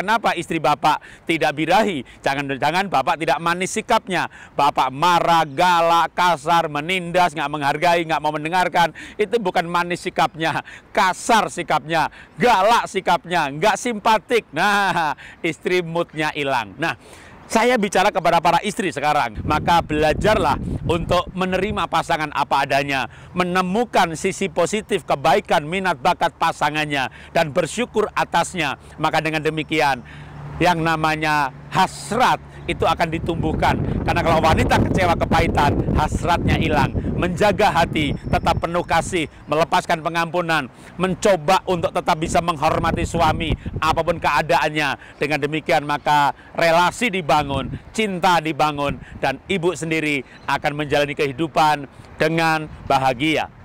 Kenapa istri Bapak tidak birahi? Jangan-jangan Bapak tidak manis sikapnya. Bapak marah, galak, kasar, menindas, nggak menghargai, nggak mau mendengarkan. Itu bukan manis sikapnya, kasar sikapnya, galak sikapnya, nggak simpatik. Nah, istri moodnya hilang. Nah, saya bicara kepada para istri sekarang, maka belajarlah untuk menerima pasangan apa adanya, menemukan sisi positif kebaikan minat bakat pasangannya dan bersyukur atasnya. Maka dengan demikian yang namanya hasrat itu akan ditumbuhkan. Karena kalau wanita kecewa kepahitan, hasratnya hilang. Menjaga hati, tetap penuh kasih, melepaskan pengampunan, mencoba untuk tetap bisa menghormati suami apapun keadaannya. Dengan demikian maka relasi dibangun, cinta dibangun, dan ibu sendiri akan menjalani kehidupan dengan bahagia.